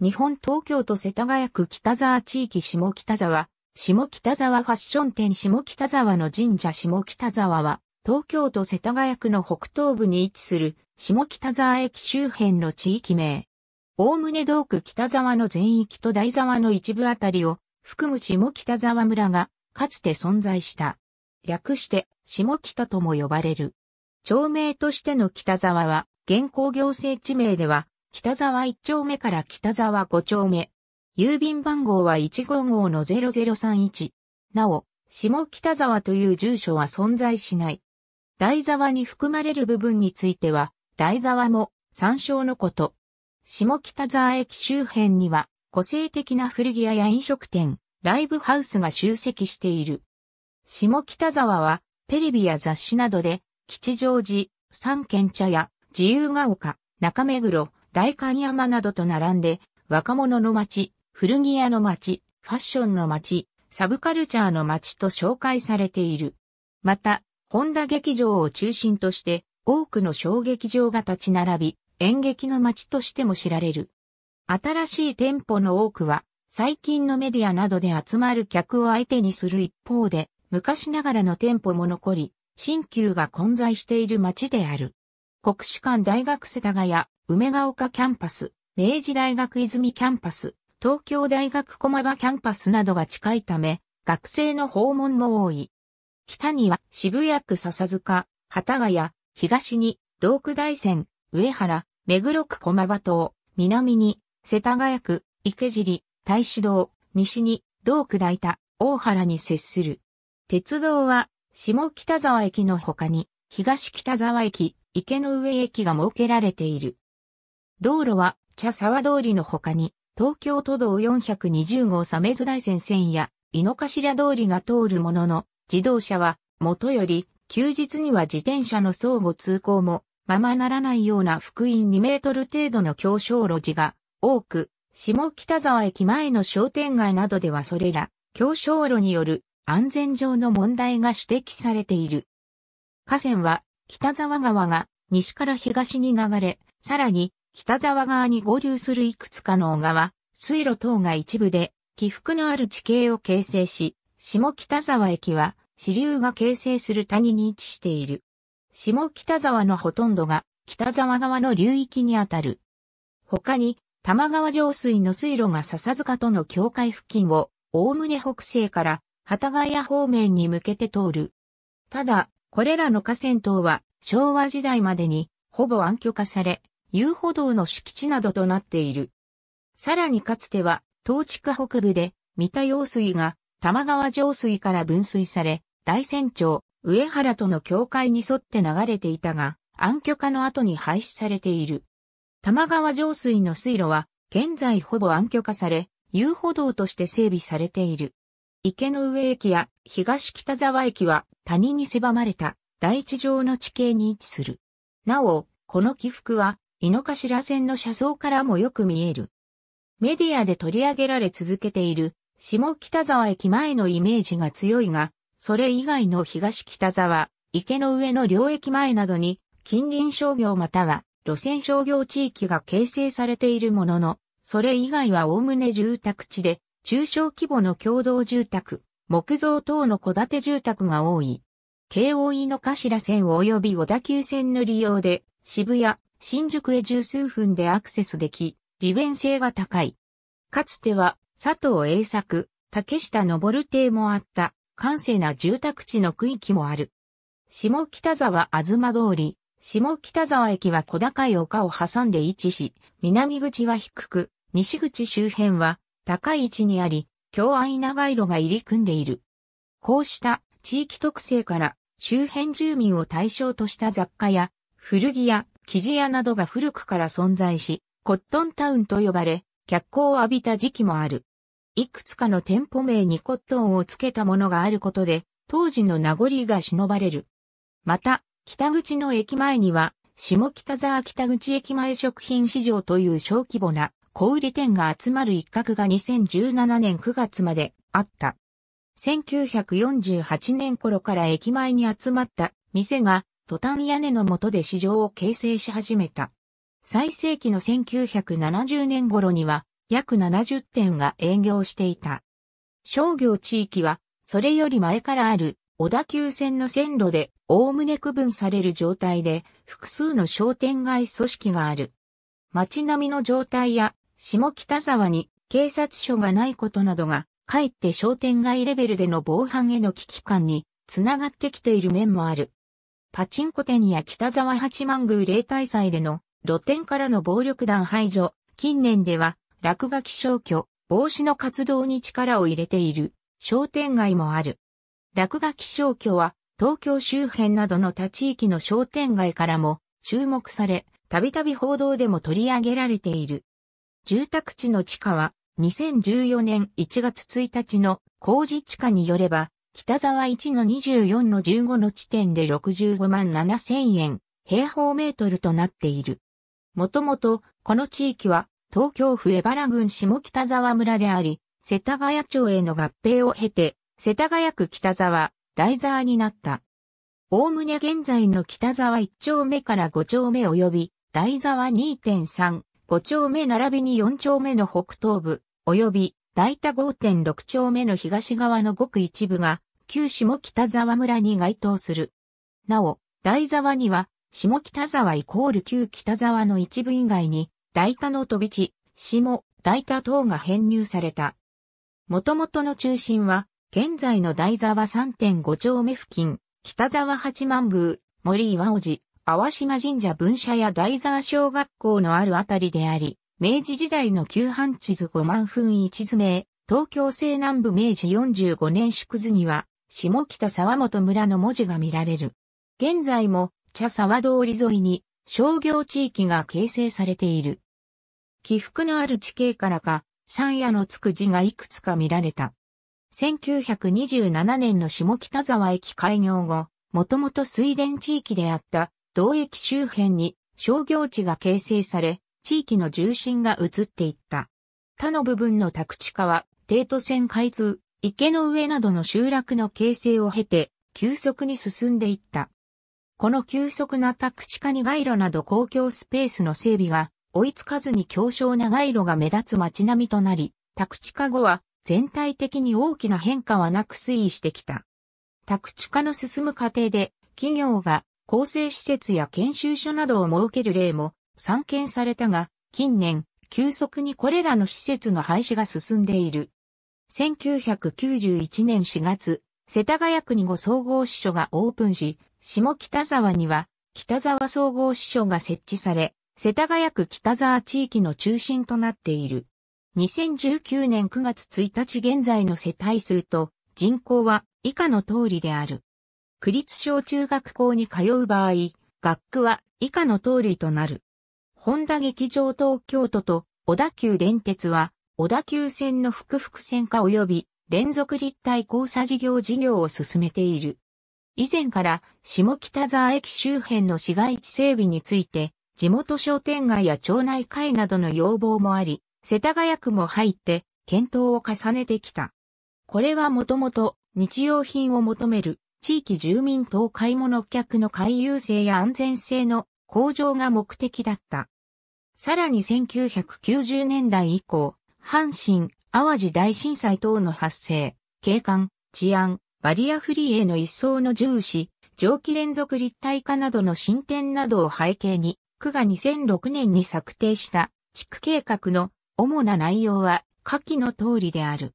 日本東京都世田谷区北沢地域下北沢、下北沢ファッション店下北沢の神社下北沢は、東京都世田谷区の北東部に位置する下北沢駅周辺の地域名。おおむね道区北沢の全域と大沢の一部あたりを含む下北沢村がかつて存在した。略して下北とも呼ばれる。町名としての北沢は現行行政地名では北沢1丁目から北沢5丁目。郵便番号は1 5号の0031。なお、下北沢という住所は存在しない。台沢に含まれる部分については、台沢も参照のこと。下北沢駅周辺には、個性的な古着屋や飲食店、ライブハウスが集積している。下北沢は、テレビや雑誌などで、吉祥寺、三軒茶屋、自由が丘、中目黒、大観山などと並んで、若者の街、古着屋の街、ファッションの街、サブカルチャーの街と紹介されている。また、ホンダ劇場を中心として、多くの小劇場が立ち並び、演劇の街としても知られる。新しい店舗の多くは、最近のメディアなどで集まる客を相手にする一方で、昔ながらの店舗も残り、新旧が混在している街である。国士舘大学世田谷、梅ヶ丘キャンパス、明治大学泉キャンパス、東京大学駒場キャンパスなどが近いため、学生の訪問も多い。北には渋谷区笹塚、幡ヶ谷、東に道区大山、上原、目黒区駒場島、南に世田谷区、池尻、大志堂、西に道区大田、大原に接する。鉄道は下北沢駅の他に東北沢駅、池の上駅が設けられている。道路は茶沢通りの他に、東京都道420号鮫津大線線や井の頭通りが通るものの、自動車は元より休日には自転車の相互通行もままならないような福音2メートル程度の狭小路地が多く、下北沢駅前の商店街などではそれら、狭小路による安全上の問題が指摘されている。河川は北沢川が西から東に流れ、さらに北沢側に合流するいくつかの小川、水路等が一部で起伏のある地形を形成し、下北沢駅は支流が形成する谷に位置している。下北沢のほとんどが北沢側の流域にあたる。他に、玉川上水の水路が笹塚との境界付近を、おおむね北西から、幡ヶ谷方面に向けて通る。ただ、これらの河川等は、昭和時代までにほぼ暗挙化され、遊歩道の敷地などとなっている。さらにかつては、東地区北部で、三田用水が玉川上水から分水され、大山町、上原との境界に沿って流れていたが、暗渠化の後に廃止されている。玉川上水の水路は、現在ほぼ暗挙化され、遊歩道として整備されている。池の上駅や東北沢駅は谷に狭まれた大地上の地形に位置する。なお、この起伏は、井の頭線の車窓からもよく見える。メディアで取り上げられ続けている、下北沢駅前のイメージが強いが、それ以外の東北沢、池の上の両駅前などに、近隣商業または路線商業地域が形成されているものの、それ以外は概ね住宅地で、中小規模の共同住宅、木造等の戸建て住宅が多い。京王井の頭線及び小田急線の利用で、渋谷、新宿へ十数分でアクセスでき、利便性が高い。かつては、佐藤栄作、竹下登邸もあった、閑静な住宅地の区域もある。下北沢東通り、下北沢駅は小高い丘を挟んで位置し、南口は低く、西口周辺は高い位置にあり、京愛長路が入り組んでいる。こうした地域特性から周辺住民を対象とした雑貨や古着や生地屋などが古くから存在し、コットンタウンと呼ばれ、脚光を浴びた時期もある。いくつかの店舗名にコットンをつけたものがあることで、当時の名残が忍ばれる。また、北口の駅前には、下北沢北口駅前食品市場という小規模な小売店が集まる一角が2017年9月まであった。1948年頃から駅前に集まった店がトタン屋根の下で市場を形成し始めた。最盛期の1970年頃には約70店が営業していた。商業地域はそれより前からある小田急線の線路でおおむね区分される状態で複数の商店街組織がある。街並みの状態や下北沢に警察署がないことなどがかえって商店街レベルでの防犯への危機感につながってきている面もある。パチンコ店や北沢八幡宮例大祭での露店からの暴力団排除、近年では落書き消去、防止の活動に力を入れている商店街もある。落書き消去は東京周辺などの他地域の商店街からも注目され、たびたび報道でも取り上げられている。住宅地の地下は2014年1月1日の工事地下によれば、北沢1の24の15の地点で65万7千円、平方メートルとなっている。もともと、この地域は、東京府江原郡下北沢村であり、世田谷町への合併を経て、世田谷区北沢、大沢になった。おおむね現在の北沢1丁目から5丁目及び、大沢2.3、5丁目並びに4丁目の北東部、及び大田5.6丁目の東側のごく一部が、旧下北沢村に該当する。なお、大沢には、下北沢イコール旧北沢の一部以外に、大田の飛び地、下、大田等が編入された。元々の中心は、現在の大沢3.5丁目付近、北沢八幡宮、森岩尾寺、淡島神社分社や大沢小学校のあるあたりであり、明治時代の旧藩地図5万分一図名、東京西南部明治45年祝図には、下北沢本村の文字が見られる。現在も、茶沢通り沿いに、商業地域が形成されている。起伏のある地形からか、山屋のつく字がいくつか見られた。1927年の下北沢駅開業後、もともと水田地域であった同駅周辺に商業地が形成され、地域の重心が移っていった。他の部分の宅地化は、帝都線開通、池の上などの集落の形成を経て、急速に進んでいった。この急速な宅地化に街路など公共スペースの整備が追いつかずに強小な街路が目立つ街並みとなり、宅地化後は全体的に大きな変化はなく推移してきた。宅地化の進む過程で企業が構成施設や研修所などを設ける例も散見されたが、近年、急速にこれらの施設の廃止が進んでいる。1991年4月、世田谷区に5総合支所がオープンし、下北沢には北沢総合支所が設置され、世田谷区北沢地域の中心となっている。2019年9月1日現在の世帯数と人口は以下の通りである。区立小中学校に通う場合、学区は以下の通りとなる。本田劇場東京都と小田急電鉄は、小田急線の複々線化及び連続立体交差事業事業を進めている。以前から下北沢駅周辺の市街地整備について、地元商店街や町内会などの要望もあり、世田谷区も入って検討を重ねてきた。これはもともと日用品を求める地域住民等買い物客の回遊性や安全性の向上が目的だった。さらに1990年代以降、阪神、淡路大震災等の発生、景観、治安、バリアフリーへの一層の重視、蒸気連続立体化などの進展などを背景に、区が2006年に策定した地区計画の主な内容は下記の通りである。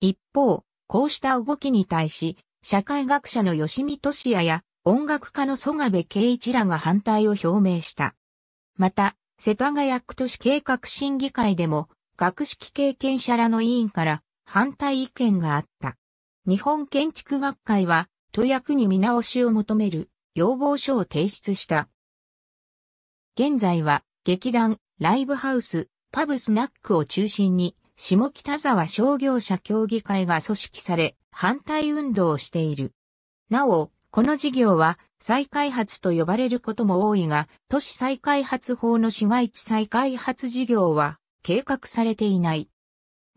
一方、こうした動きに対し、社会学者の吉見俊也や音楽家の曽我部圭一らが反対を表明した。また、世田谷区都市計画審議会でも、学識経験者らの委員から反対意見があった。日本建築学会は、都役に見直しを求める要望書を提出した。現在は、劇団、ライブハウス、パブスナックを中心に、下北沢商業者協議会が組織され、反対運動をしている。なお、この事業は再開発と呼ばれることも多いが、都市再開発法の市街地再開発事業は計画されていない。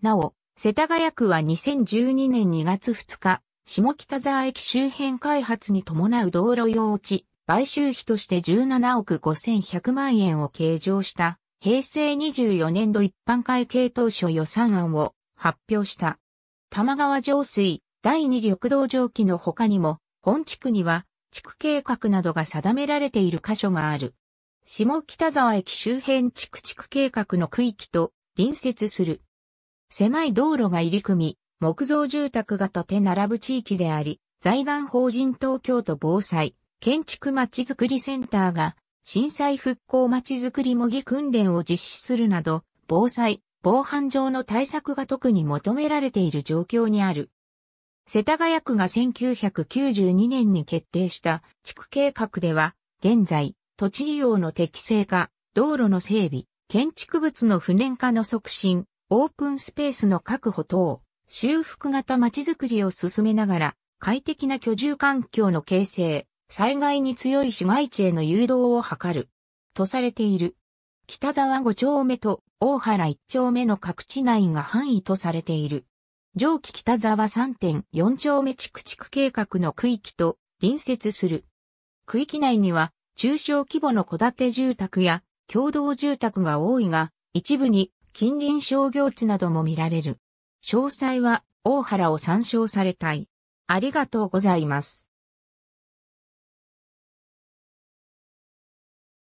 なお、世田谷区は2012年2月2日、下北沢駅周辺開発に伴う道路用地、買収費として17億5100万円を計上した平成24年度一般会計当初予算案を発表した。玉川上水第二緑道上記の他にも、本地区には地区計画などが定められている箇所がある。下北沢駅周辺地区地区計画の区域と隣接する。狭い道路が入り組み、木造住宅が建て並ぶ地域であり、財団法人東京都防災、建築まちづくりセンターが震災復興まちづくり模擬訓練を実施するなど、防災、防犯上の対策が特に求められている状況にある。世田谷区が1992年に決定した地区計画では、現在、土地利用の適正化、道路の整備、建築物の不燃化の促進、オープンスペースの確保等、修復型まちづくりを進めながら、快適な居住環境の形成、災害に強い市街地への誘導を図る、とされている。北沢5丁目と大原1丁目の各地内が範囲とされている。上記北沢3.4丁目地区地区計画の区域と隣接する。区域内には中小規模の戸建て住宅や共同住宅が多いが、一部に近隣商業地なども見られる。詳細は大原を参照されたい。ありがとうございます。